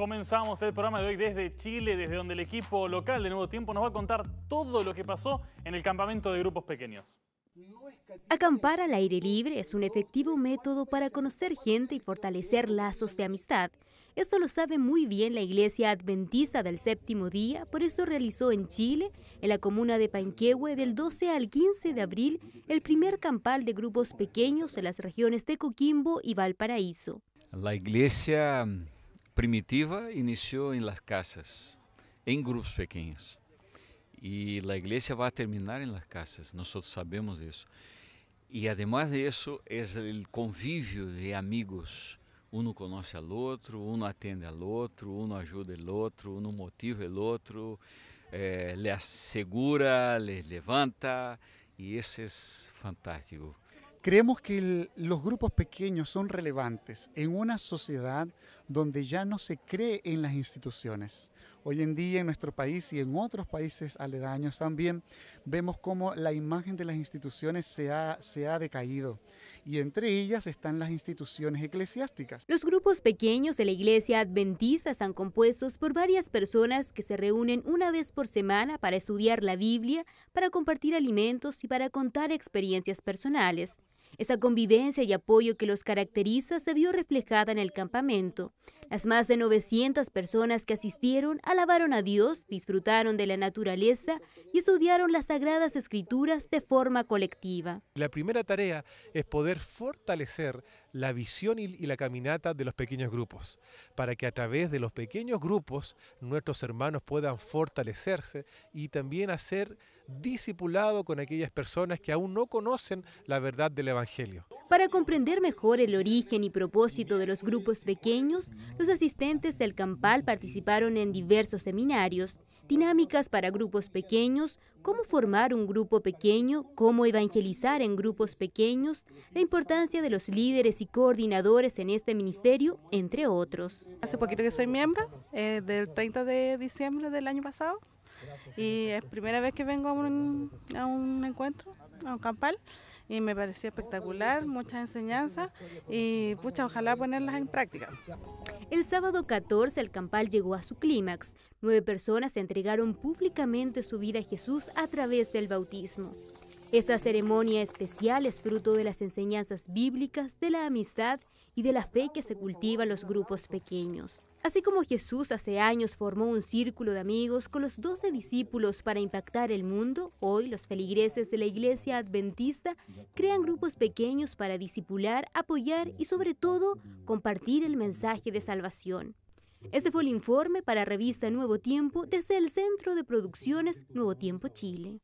Comenzamos el programa de hoy desde Chile, desde donde el equipo local de Nuevo Tiempo nos va a contar todo lo que pasó en el campamento de grupos pequeños. Acampar al aire libre es un efectivo método para conocer gente y fortalecer lazos de amistad. Esto lo sabe muy bien la Iglesia Adventista del Séptimo Día, por eso realizó en Chile, en la comuna de Panquehue, del 12 al 15 de abril, el primer campal de grupos pequeños en las regiones de Coquimbo y Valparaíso. La Iglesia primitiva iniciou em las casas, em grupos pequenos. E a igreja vai terminar em las casas, nós sabemos disso. E, además de isso, é o convívio de amigos. Um conoce ao outro, um atende ao outro, um ajuda o outro, um motiva o outro, eh, le assegura, le levanta, e isso é fantástico. Creemos que los grupos pequeños son relevantes en una sociedad donde ya no se cree en las instituciones. Hoy en día en nuestro país y en otros países aledaños también vemos cómo la imagen de las instituciones se ha, se ha decaído y entre ellas están las instituciones eclesiásticas. Los grupos pequeños de la iglesia adventista están compuestos por varias personas que se reúnen una vez por semana para estudiar la Biblia, para compartir alimentos y para contar experiencias personales. Esa convivencia y apoyo que los caracteriza se vio reflejada en el campamento. Las más de 900 personas que asistieron alabaron a Dios, disfrutaron de la naturaleza y estudiaron las sagradas escrituras de forma colectiva. La primera tarea es poder fortalecer la visión y la caminata de los pequeños grupos, para que a través de los pequeños grupos nuestros hermanos puedan fortalecerse y también hacer discipulado con aquellas personas que aún no conocen la verdad del Evangelio. Para comprender mejor el origen y propósito de los grupos pequeños, los asistentes del campal participaron en diversos seminarios, dinámicas para grupos pequeños, cómo formar un grupo pequeño, cómo evangelizar en grupos pequeños, la importancia de los líderes y coordinadores en este ministerio, entre otros. Hace poquito que soy miembro, eh, del 30 de diciembre del año pasado, y es primera vez que vengo a un encuentro, a un campal, y me pareció espectacular, muchas enseñanzas y pucha, ojalá ponerlas en práctica. El sábado 14 el campal llegó a su clímax. Nueve personas entregaron públicamente su vida a Jesús a través del bautismo. Esta ceremonia especial es fruto de las enseñanzas bíblicas, de la amistad y de la fe que se cultiva en los grupos pequeños. Así como Jesús hace años formó un círculo de amigos con los doce discípulos para impactar el mundo, hoy los feligreses de la iglesia adventista crean grupos pequeños para discipular, apoyar y sobre todo compartir el mensaje de salvación. Este fue el informe para Revista Nuevo Tiempo desde el Centro de Producciones Nuevo Tiempo Chile.